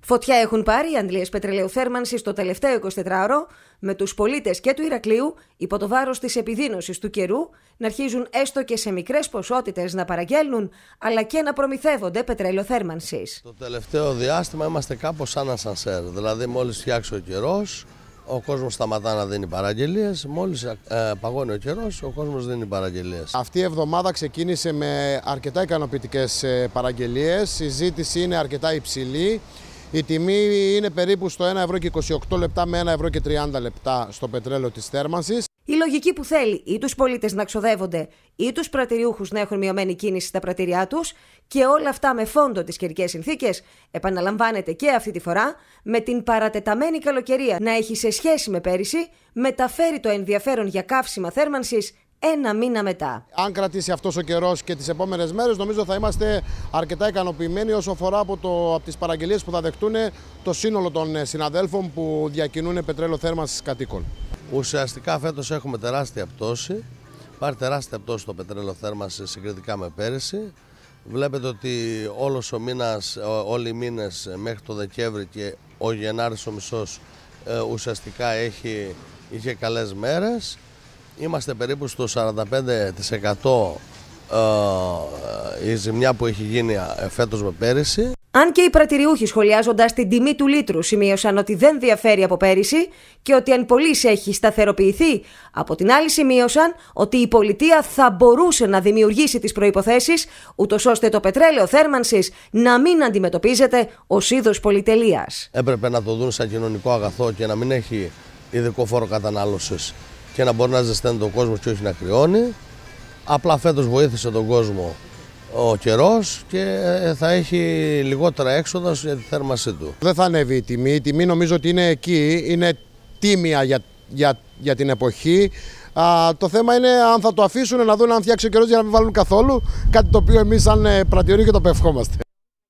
Φωτιά έχουν πάρει οι αντλίε πετρελαίου θέρμανση το τελευταίο 24ωρο, με τους πολίτες και του Ηρακλείου, υπό το βάρος της επιδείνωσης του καιρού, να αρχίζουν έστω και σε μικρές ποσότητες να παραγγέλνουν, αλλά και να προμηθεύονται πετρέλαιο θέρμανσης. Το τελευταίο διάστημα είμαστε κάπως σαν ασανσέρ. Δηλαδή, μόλις φτιάξει ο καιρός, ο κόσμος σταματά να δίνει παραγγελίες. Μόλις ε, παγώνει ο καιρός, ο κόσμος δίνει παραγγελίες. Αυτή η εβδομάδα ξεκίνησε με αρκετά ικανοποιητικές ε, παραγγελίες. Η ζήτηση είναι αρκετά υψηλή. Η τιμή είναι περίπου στο 1 ευρώ και 28 λεπτά με 1 ευρώ και 30 λεπτά στο πετρέλαιο της θέρμανσης. Η λογική που θέλει ή τους πολίτες να ξοδεύονται ή τους πρατηριούχους να έχουν μειωμένη κίνηση στα πρατηριά τους και όλα αυτά με φόντο τις καιρικές συνθήκες επαναλαμβάνεται και αυτή τη φορά με την παρατεταμένη καλοκαιρία να έχει σε σχέση με πέρυσι μεταφέρει το ενδιαφέρον για καύσιμα θέρμανσης ένα μήνα μετά. Αν κρατήσει αυτός ο καιρός και τις επόμενες μέρες, νομίζω θα είμαστε αρκετά ικανοποιημένοι όσο αφορά από, από τις παραγγελίες που θα δεχτούν το σύνολο των ε, συναδέλφων που διακινούν πετρέλαιο θέρμανση κατοίκων. Ουσιαστικά φέτος έχουμε τεράστια πτώση. Υπάρχει τεράστια πτώση στο πετρέλαιο θέρμανση συγκριτικά με πέρυσι. Βλέπετε ότι όλος ο μήνας, όλοι οι μήνες μέχρι το Δεκέμβρη και ο Γενάρης ο μισός ε, ουσιαστικά έχει, είχε καλές μέρες είμαστε περίπου στο 45% ε, η ζημιά που έχει γίνει ε, φέτος με πέρυσι. Αν και οι πρατηριούχοι σχολιάζοντας την τιμή του λίτρου σημείωσαν ότι δεν διαφέρει από πέρυσι και ότι αν πωλήσει έχει σταθεροποιηθεί, από την άλλη σημείωσαν ότι η πολιτεία θα μπορούσε να δημιουργήσει τις προποθέσει, ούτως ώστε το πετρέλαιο θέρμανσης να μην αντιμετωπίζεται ως είδος πολυτελείας. Έπρεπε να το δουν σαν κοινωνικό αγαθό και να μην έχει ειδικό φόρο κατανάλωσης και να μπορεί να ζεσταίνει τον κόσμο και όχι να κρυώνει. Απλά φέτος βοήθησε τον κόσμο ο καιρός και ε, θα έχει λιγότερα έξοδα για τη θέρμασή του. Δεν θα ανέβει η τιμή. Η τιμή νομίζω ότι είναι εκεί, είναι τίμια για, για, για την εποχή. Α, το θέμα είναι αν θα το αφήσουν να δουν αν φτιάξει ο καιρός για να μην βάλουν καθόλου. Κάτι το οποίο εμείς, σαν ε, και το πευχόμαστε.